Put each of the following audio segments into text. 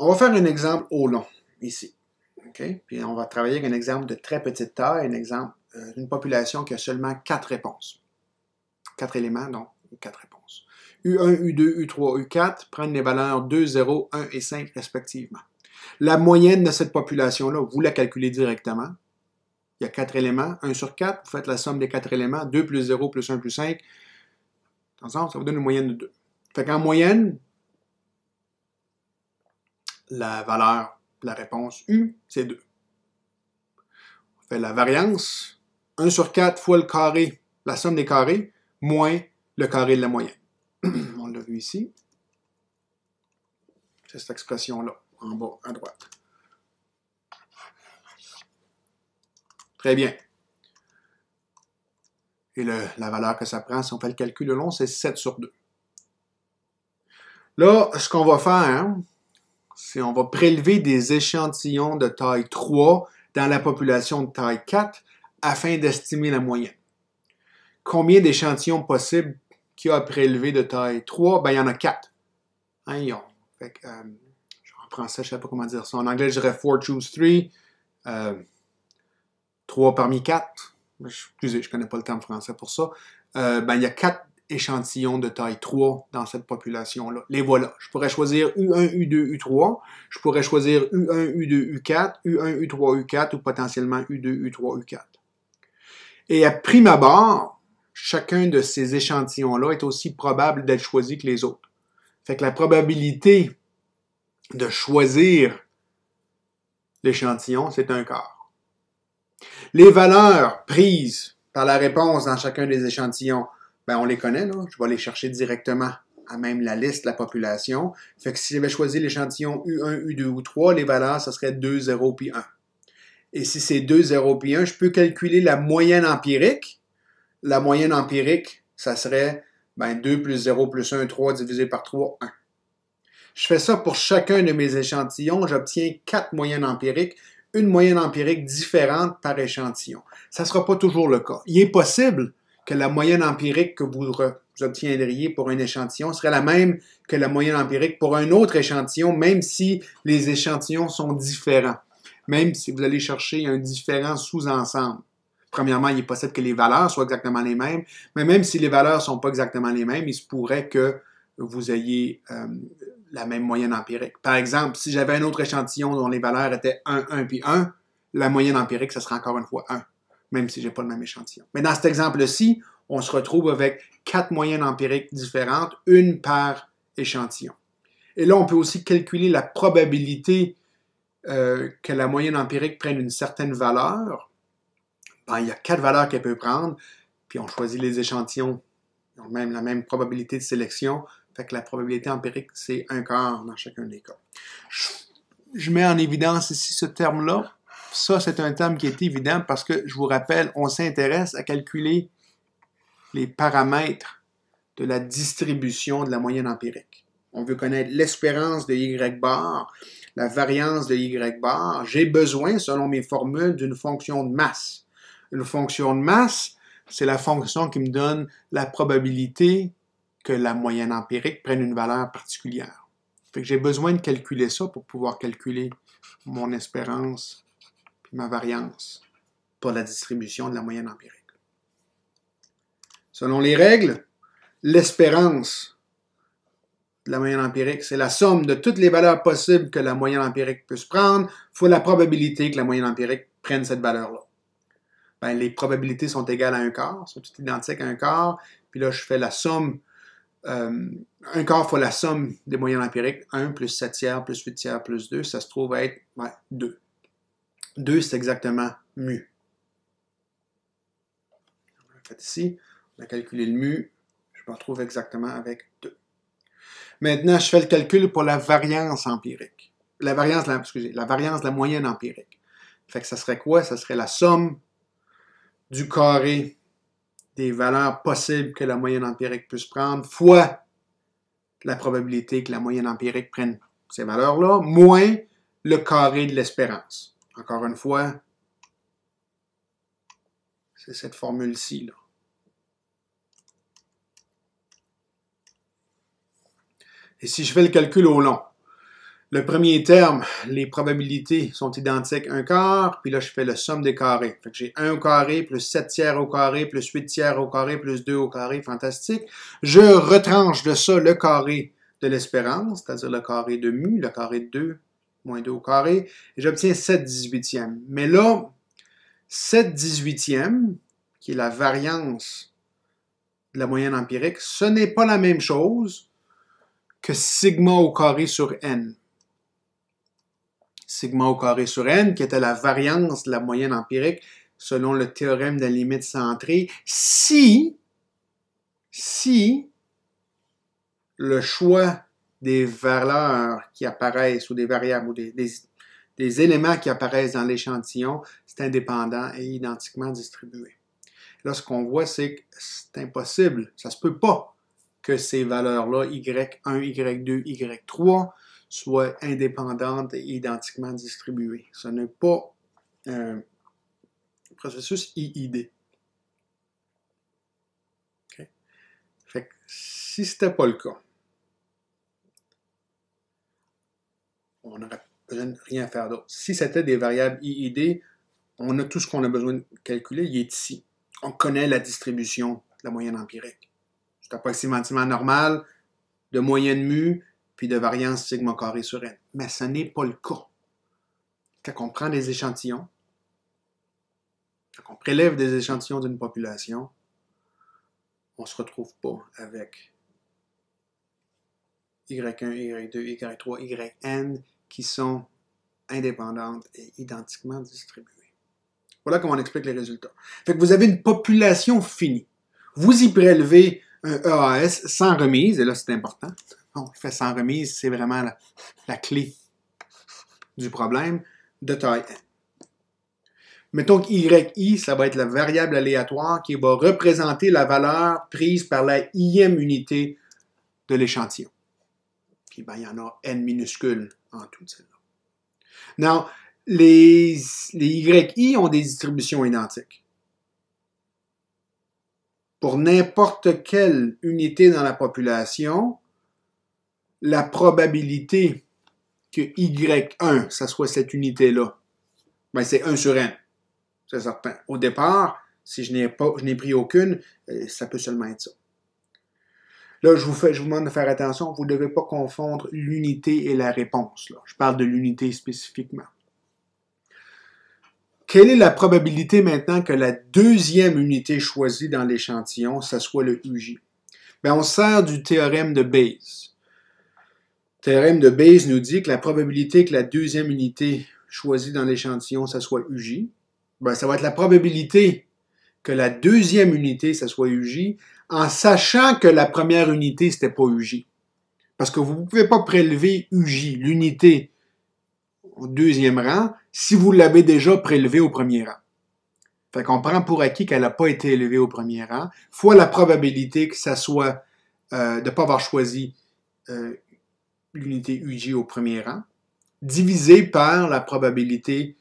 On va faire un exemple au long, ici. Puis on va travailler avec un exemple de très petite taille, un exemple euh, d'une population qui a seulement quatre réponses. Quatre éléments, donc quatre réponses. U1, U2, U3, U4 prennent les valeurs 2, 0, 1 et 5 respectivement. La moyenne de cette population-là, vous la calculez directement. Il y a quatre éléments. 1 sur 4, vous faites la somme des quatre éléments. 2 plus 0 plus 1 plus 5. Ensemble, ça vous donne une moyenne de 2. Fait qu'en moyenne, la valeur de la réponse U, mm. c'est 2. On fait la variance, 1 sur 4 fois le carré, la somme des carrés, moins le carré de la moyenne. On l'a vu ici. C'est cette expression-là, en bas, à droite. Très bien. Et la valeur que ça prend, si on fait le calcul le long, c'est 7 sur 2. Là, ce qu'on va faire, c'est on va prélever des échantillons de taille 3 dans la population de taille 4 afin d'estimer la moyenne. Combien d'échantillons possibles qu'il y a à prélever de taille 3? Ben, il y en a 4. Hein, Fait que, en euh, français, je ne sais pas comment dire ça. En anglais, je dirais 4 choose 3. 3 euh, parmi 4. Excusez, ben, je ne connais pas le terme français pour ça. Euh, ben, il y a 4 échantillons de taille 3 dans cette population-là. Les voilà. Je pourrais choisir U1, U2, U3. Je pourrais choisir U1, U2, U4, U1, U3, U4 ou potentiellement U2, U3, U4. Et à prime abord, chacun de ces échantillons-là est aussi probable d'être choisi que les autres. Fait que la probabilité de choisir l'échantillon, c'est un quart. Les valeurs prises par la réponse dans chacun des échantillons ben, on les connaît, je vais les chercher directement à même la liste la population. Fait que si j'avais choisi l'échantillon U1, U2 ou 3, les valeurs, ce serait 2, 0 puis 1. Et si c'est 2, 0 puis 1, je peux calculer la moyenne empirique. La moyenne empirique, ça serait 2 ben, plus 0 plus 1, 3 divisé par 3, 1. Je fais ça pour chacun de mes échantillons. J'obtiens 4 moyennes empiriques, une moyenne empirique différente par échantillon. Ça ne sera pas toujours le cas. Il est possible que la moyenne empirique que vous, obtiendriez pour un échantillon serait la même que la moyenne empirique pour un autre échantillon, même si les échantillons sont différents, même si vous allez chercher un différent sous-ensemble. Premièrement, il est possible que les valeurs soient exactement les mêmes, mais même si les valeurs ne sont pas exactement les mêmes, il se pourrait que vous ayez euh, la même moyenne empirique. Par exemple, si j'avais un autre échantillon dont les valeurs étaient 1, 1 puis 1, la moyenne empirique, ce serait encore une fois 1 même si je n'ai pas le même échantillon. Mais dans cet exemple-ci, on se retrouve avec quatre moyennes empiriques différentes, une par échantillon. Et là, on peut aussi calculer la probabilité euh, que la moyenne empirique prenne une certaine valeur. Ben, il y a quatre valeurs qu'elle peut prendre, puis on choisit les échantillons. Ils ont même la même probabilité de sélection. Fait que la probabilité empirique, c'est un quart dans chacun des cas. Je mets en évidence ici ce terme-là. Ça, c'est un terme qui est évident parce que, je vous rappelle, on s'intéresse à calculer les paramètres de la distribution de la moyenne empirique. On veut connaître l'espérance de Y bar, la variance de Y bar. J'ai besoin, selon mes formules, d'une fonction de masse. Une fonction de masse, c'est la fonction qui me donne la probabilité que la moyenne empirique prenne une valeur particulière. j'ai besoin de calculer ça pour pouvoir calculer mon espérance ma variance pour la distribution de la moyenne empirique. Selon les règles, l'espérance de la moyenne empirique, c'est la somme de toutes les valeurs possibles que la moyenne empirique puisse prendre fois la probabilité que la moyenne empirique prenne cette valeur-là. Ben, les probabilités sont égales à un quart, sont toutes identiques à un quart, puis là, je fais la somme euh, un quart fois la somme des moyennes empiriques, 1 plus 7 tiers plus 8 tiers plus 2, ça se trouve être 2. 2, c'est exactement mu. En fait, ici, on a calculé le mu, je me retrouve exactement avec 2. Maintenant, je fais le calcul pour la variance empirique. La variance, la variance de la moyenne empirique. Fait que ça serait quoi? Ça serait la somme du carré des valeurs possibles que la moyenne empirique puisse prendre, fois la probabilité que la moyenne empirique prenne ces valeurs-là, moins le carré de l'espérance. Encore une fois, c'est cette formule-ci. Et si je fais le calcul au long, le premier terme, les probabilités sont identiques un quart, puis là je fais la somme des carrés. j'ai 1 au carré, plus 7 tiers au carré, plus 8 tiers au carré, plus 2 au carré, fantastique. Je retranche de ça le carré de l'espérance, c'est-à-dire le carré de mu, le carré de 2 moins 2 au carré, et j'obtiens 7 18e. Mais là, 7 18e, qui est la variance de la moyenne empirique, ce n'est pas la même chose que sigma au carré sur n. Sigma au carré sur n, qui était la variance de la moyenne empirique selon le théorème de la limite centrée, si, si le choix des valeurs qui apparaissent ou des variables ou des, des, éléments qui apparaissent dans l'échantillon, c'est indépendant et identiquement distribué. Là, ce qu'on voit, c'est que c'est impossible, ça ne se peut pas que ces valeurs-là, Y1, Y2, Y3, soient indépendantes et identiquement distribuées. Ce n'est pas un processus IID. Fait si c'était pas le cas, on n'aurait rien faire d'autre. Si c'était des variables IID, on a tout ce qu'on a besoin de calculer, il est ici. On connaît la distribution de la moyenne empirique. C'est approximativement normal de moyenne mu puis de variance sigma carré sur n. Mais ce n'est pas le cas. Quand on prend des échantillons, quand on prélève des échantillons d'une population, on ne se retrouve pas avec Y1, Y2, Y3, YN, qui sont indépendantes et identiquement distribuées. Voilà comment on explique les résultats. Fait vous avez une population finie. Vous y prélevez un EAS sans remise, et là c'est important. On fait sans remise, c'est vraiment la, clé du problème de taille N. Mettons que YI, ça va être la variable aléatoire qui va représenter la valeur prise par la IM unité de l'échantillon. Ben, il y en a N minuscule en tout celles-là. Now, les, les YI ont des distributions identiques. Pour n'importe quelle unité dans la population, la probabilité que Y1, ça soit cette unité-là, ben c'est 1 sur N. C'est certain. Au départ, si je n'ai pas, je n'ai pris aucune, euh, ça peut seulement être ça. Là, je vous, vous demande de faire attention, vous ne devez pas confondre l'unité et la réponse. Je parle de l'unité spécifiquement. Quelle est la probabilité maintenant que la deuxième unité choisie dans l'échantillon, ça soit le UJ? Bien, on sert du théorème de Bayes. Le théorème de Bayes nous dit que la probabilité que la deuxième unité choisie dans l'échantillon, ça soit UJ, bien, ça va être la probabilité que la deuxième unité, ça soit UJ, en sachant que la première unité, c'était pas UJ. Parce que vous ne pouvez pas prélever UJ, l'unité au deuxième rang, si vous l'avez déjà prélevée au premier rang. Fait qu'on prend pour acquis qu'elle n'a pas été élevée au premier rang, fois la probabilité que ça soit euh, de ne pas avoir choisi euh, l'unité UJ au premier rang, divisé par la probabilité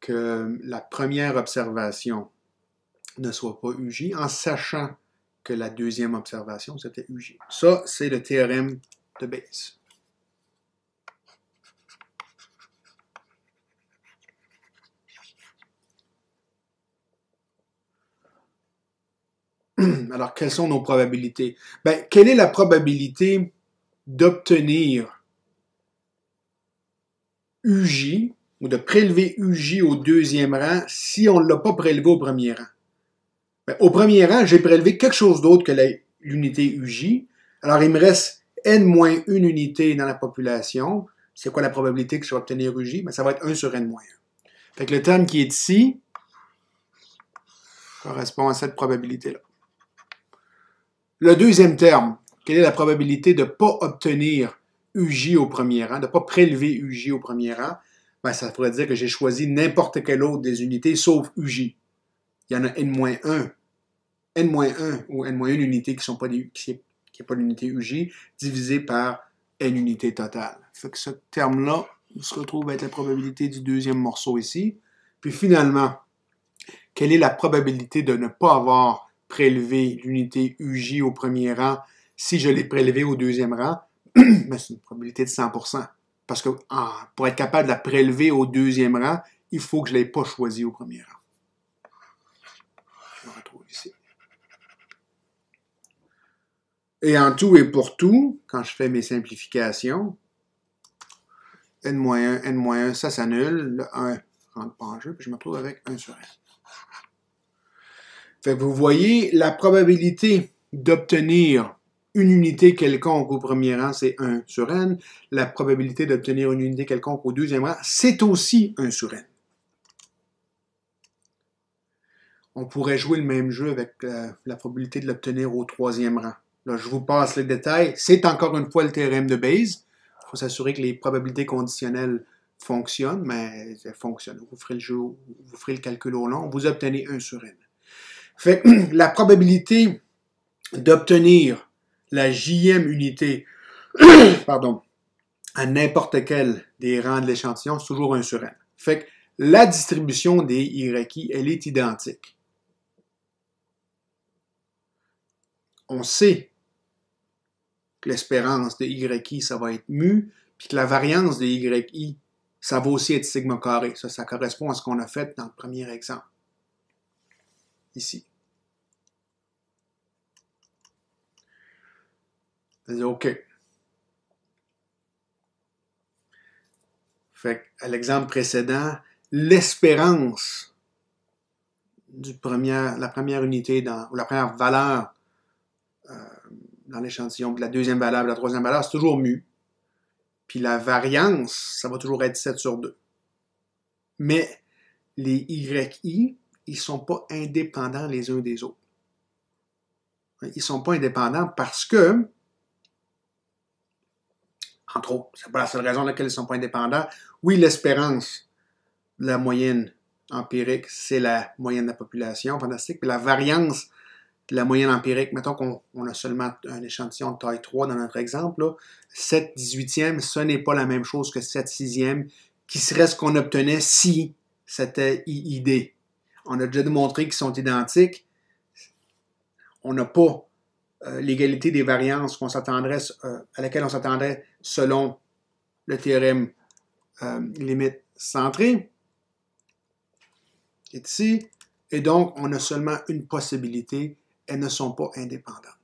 que la première observation ne soit pas UJ, en sachant que la deuxième observation, c'était UJ. Ça, c'est le théorème de Bayes. Alors, quelles sont nos probabilités? Ben, quelle est la probabilité d'obtenir UJ ou de prélever UJ au deuxième rang si on ne l'a pas prélevé au premier rang? Ben, au premier rang, j'ai prélevé quelque chose d'autre que l'unité UJ. Alors, il me reste n-1 unité dans la population. C'est quoi la probabilité que je vais obtenir UJ? Ben, ça va être 1 sur n-1. Fait que le terme qui est ici correspond à cette probabilité-là. Le deuxième terme, quelle est la probabilité de ne pas obtenir UJ au premier rang, de ne pas prélever UJ au premier rang? Ben, ça pourrait dire que j'ai choisi n'importe quelle autre des unités sauf UJ il y en a N-1. N-1 ou N-1 unité qui sont pas, des, qui, pas l'unité UJ, divisé par N unité totale. Fait que ce terme-là se retrouve avec la probabilité du deuxième morceau ici. Puis finalement, quelle est la probabilité de ne pas avoir prélevé l'unité UJ au premier rang si je l'ai prélevé au deuxième rang? Ben, c'est une probabilité de 100%. Parce que pour être capable de la prélever au deuxième rang, il faut que je ne l'ai pas choisi au premier rang. Et en tout et pour tout, quand je fais mes simplifications, n 1, n 1, ça s'annule. Le 1 rentre pas en jeu, puis je me trouve avec 1 sur n. Fait vous voyez, la probabilité d'obtenir une unité quelconque au premier rang, c'est 1 sur n. La probabilité d'obtenir une unité quelconque au deuxième rang, c'est aussi 1 sur n. On pourrait jouer le même jeu avec la probabilité de l'obtenir au troisième rang. Là, je vous passe les détails. C'est encore une fois le théorème de Bayes. Il faut s'assurer que les probabilités conditionnelles fonctionnent, mais elles fonctionnent. Vous ferez le, calcul au long, vous obtenez 1 sur n. Fait que la probabilité d'obtenir la JM unité, pardon, à n'importe quel des rangs de l'échantillon, c'est toujours 1 sur n. Fait que la distribution des qui elle est identique. On sait l'espérance de YI, ça va être mu, puis que la variance de YI, ça va aussi être sigma carré. Ça, ça correspond à ce qu'on a fait dans le premier exemple. Ici. OK. Fait à l'exemple précédent, l'espérance du premier, la première unité, dans, ou la première valeur euh, dans l'échantillon, de la deuxième valeur, la troisième valeur, c'est toujours mu. Puis la variance, ça va toujours être 7 sur 2. Mais les YI, ils ne sont pas indépendants les uns des autres. Hein, ils ne sont pas indépendants parce que, entre autres, c'est pas la seule raison pour laquelle ils ne sont pas indépendants. Oui, l'espérance, la moyenne empirique, c'est la moyenne de la population, fantastique. mais la variance la moyenne empirique, mettons qu'on a seulement un échantillon de taille 3 dans notre exemple, 7 18e, ce n'est pas la même chose que 7 6e, qui serait ce qu'on obtenait si c'était IID. On a déjà démontré qu'ils sont identiques. On n'a pas euh, l'égalité des variances qu'on s'attendrait, euh, à laquelle on s'attendrait selon le théorème euh, limite centré. ici. Et donc, on a seulement une possibilité elles ne sont pas indépendantes.